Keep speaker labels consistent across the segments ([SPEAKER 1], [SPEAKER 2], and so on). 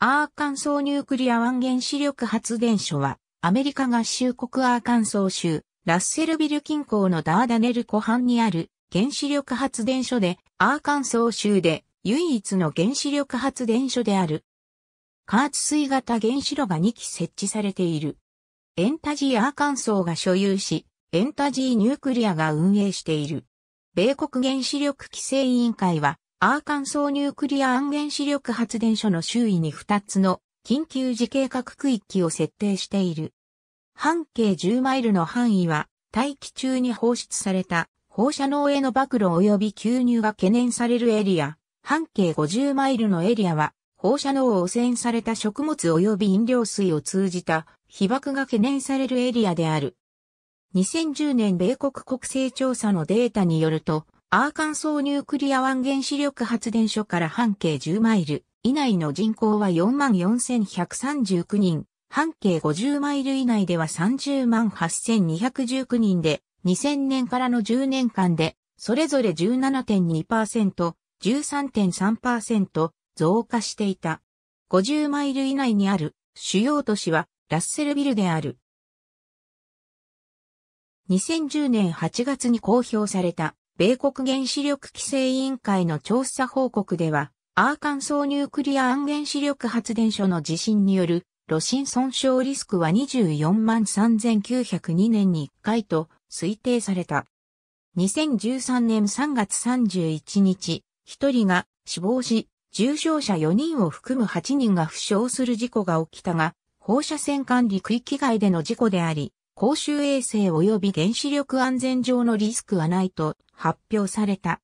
[SPEAKER 1] アーカンソーニュークリア湾原子力発電所は、アメリカ合衆国アーカンソー州、ラッセルビル近郊のダーダネル湖畔にある原子力発電所で、アーカンソー州で唯一の原子力発電所である。加圧水型原子炉が2基設置されている。エンタジーアーカンソーが所有し、エンタジーニュークリアが運営している。米国原子力規制委員会は、アーカンソーニュークリア安原子力発電所の周囲に2つの緊急時計画区域を設定している。半径10マイルの範囲は大気中に放出された放射能への暴露及び吸入が懸念されるエリア。半径50マイルのエリアは放射能を汚染された食物及び飲料水を通じた被爆が懸念されるエリアである。2010年米国国勢調査のデータによると、アーカンソーニュークリア湾原子力発電所から半径10マイル以内の人口は44,139人、半径50マイル以内では308,219人で、2000年からの10年間で、それぞれ17.2%、13.3%増加していた。50マイル以内にある主要都市はラッセルビルである。2010年8月に公表された米国原子力規制委員会の調査報告では、アーカンソーニュークリアン原子力発電所の地震による炉心損傷リスクは24万3902年に1回と推定された。2013年3月31日、1人が死亡し、重傷者4人を含む8人が負傷する事故が起きたが、放射線管理区域外での事故であり、公衆衛生及び原子力安全上のリスクはないと発表された。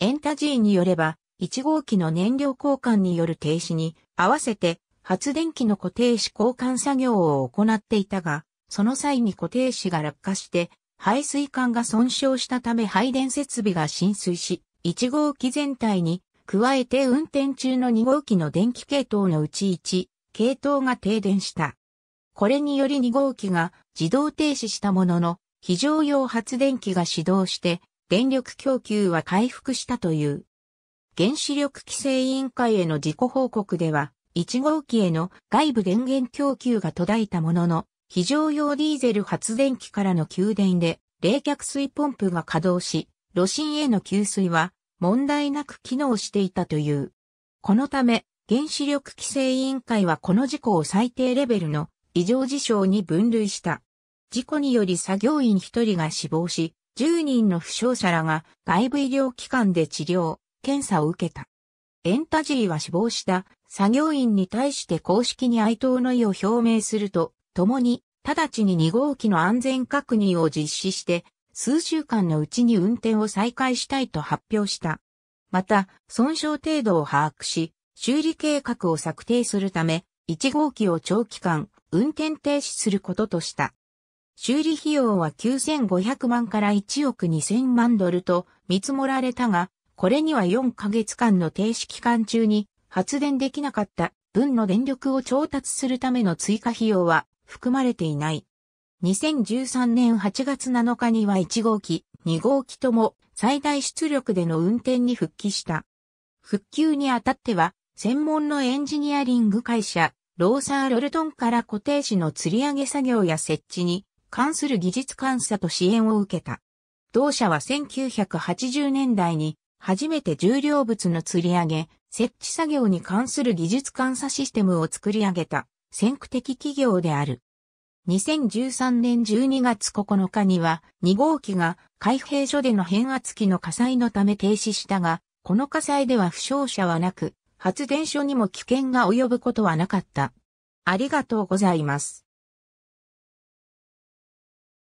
[SPEAKER 1] エンタジーによれば、1号機の燃料交換による停止に合わせて発電機の固定子交換作業を行っていたが、その際に固定子が落下して排水管が損傷したため配電設備が浸水し、1号機全体に加えて運転中の2号機の電気系統のうち1系統が停電した。これにより2号機が自動停止したものの、非常用発電機が始動して、電力供給は回復したという。原子力規制委員会への事故報告では、1号機への外部電源供給が途絶えたものの、非常用ディーゼル発電機からの給電で冷却水ポンプが稼働し、炉心への給水は問題なく機能していたという。このため、原子力規制委員会はこの事故を最低レベルの異常事象に分類した。事故により作業員1人が死亡し、10人の負傷者らが外部医療機関で治療、検査を受けた。エンタジーは死亡した作業員に対して公式に哀悼の意を表明すると、共に、直ちに2号機の安全確認を実施して、数週間のうちに運転を再開したいと発表した。また、損傷程度を把握し、修理計画を策定するため、1号機を長期間、運転停止することとした。修理費用は9500万から1億2000万ドルと見積もられたが、これには4ヶ月間の停止期間中に発電できなかった分の電力を調達するための追加費用は含まれていない。2013年8月7日には1号機、2号機とも最大出力での運転に復帰した。復旧にあたっては、専門のエンジニアリング会社、ローサーロルトンから固定紙の吊り上げ作業や設置に関する技術監査と支援を受けた。同社は1980年代に初めて重量物の吊り上げ、設置作業に関する技術監査システムを作り上げた先駆的企業である。2013年12月9日には2号機が海兵所での変圧器の火災のため停止したが、この火災では負傷者はなく、発電所にも危険が及ぶことはなかった。ありがとうございます。